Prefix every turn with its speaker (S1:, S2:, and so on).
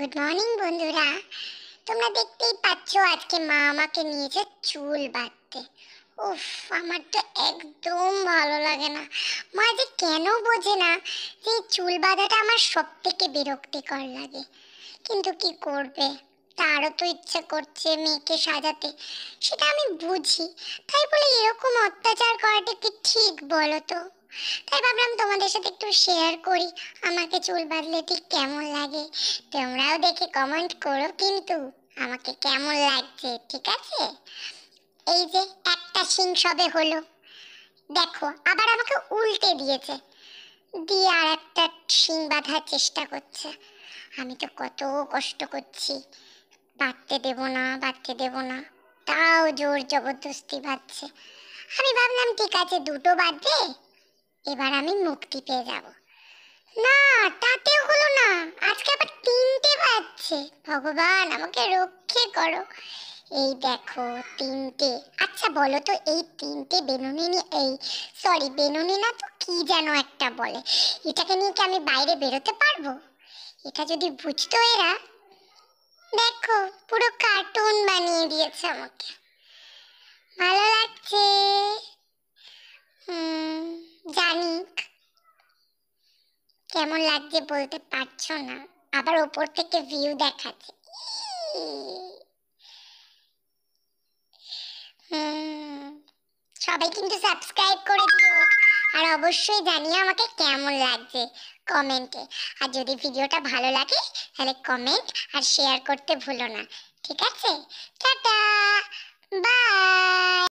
S1: Good morning বন্ধুরা তোমরা দেখতেই পাচ্ছ আজকে মা আমাকে নিয়েছে চুল বাঁধতে উফ আমার তো একদম ভালো লাগে না মা যে কেন বোঝে না যে চুল বাঁধাটা আমার সব থেকে বিরক্তিকর লাগে কিন্তু কি করবে তারও তো ইচ্ছা করছে মেয়েকে সাজাতে সেটা আমি বুঝি তাই বলে এরকম অত্যাচার করাটা কি ঠিক বলো তো তাই ভাবলাম তোমাদের সাথে একটু শেয়ার করি আমাকে চুল বাঁধলে ঠিক কেমন লাগে তোমরাও দেখে কমেন্ট করো কিন্তু আমাকে কেমন লাগছে ঠিক আছে এই যে একটা সিং সবে হলো দেখো আবার আমাকে উল্টে দিয়েছে দিয়ে আর একটা শিং বাঁধার চেষ্টা করছে আমি তো কত কষ্ট করছি বাঁধতে দেব না বাঁধতে দেব না তাও জোর জবরদস্তি বাঁধছে আমি ভাবলাম ঠিক আছে দুটো বাঁধবে এবার আমি মুক্তি পেয়ে যাব না তাতেও হলো না আজকে আবার তিনটে বাজছে ভগবান আমাকে রক্ষে করো এই দেখো তিনটে আচ্ছা বলো তো এই তিনটে বেনুনি নিয়ে এই সরি বেনুনি না তো কি যেন একটা বলে এটাকে নিয়ে কি আমি বাইরে বেরোতে পারবো এটা যদি বুঝতো এরা দেখো পুরো কার্টুন বানিয়ে দিয়েছে আমাকে ভালো লাগছে জানি কেমন লাগছে বলতে পারছ না আবার ওপর থেকে ভিউ দেখাচ্ছে ইয়ে। সবাই কিন্তু সাবস্ক্রাইব করে দিও আর অবশ্যই জানিও আমাকে কেমন লাগছে কমেন্টে আর যদি ভিডিওটা ভালো লাগে তাহলে কমেন্ট আর শেয়ার করতে ভুলো না ঠিক আছে টাটা বাই